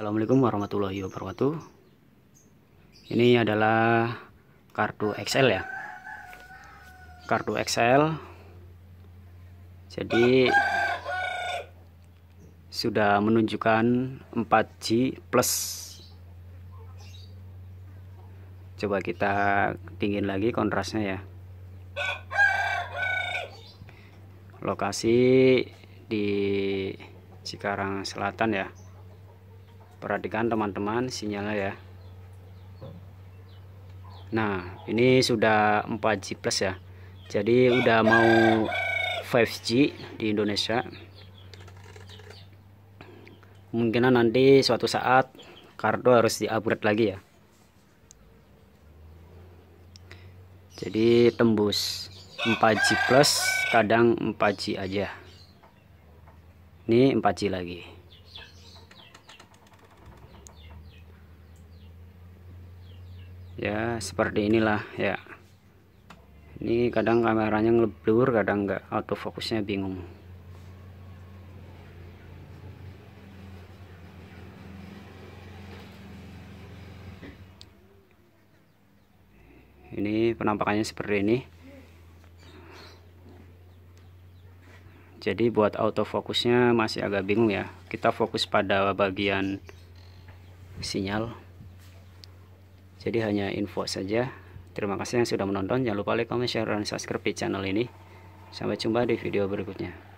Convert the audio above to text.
Assalamualaikum warahmatullahi wabarakatuh ini adalah kartu XL ya kartu XL jadi sudah menunjukkan 4G plus coba kita tingin lagi kontrasnya ya lokasi di Cikarang Selatan ya perhatikan teman-teman sinyalnya ya nah ini sudah 4G plus ya jadi udah mau 5G di Indonesia mungkin nanti suatu saat kartu harus di upgrade lagi ya jadi tembus 4G plus kadang 4G aja ini 4G lagi ya seperti inilah ya ini kadang kameranya ngeblur kadang nggak autofocusnya bingung ini penampakannya seperti ini jadi buat autofocusnya masih agak bingung ya kita fokus pada bagian sinyal jadi hanya info saja terima kasih yang sudah menonton jangan lupa like, comment, share, dan subscribe di channel ini sampai jumpa di video berikutnya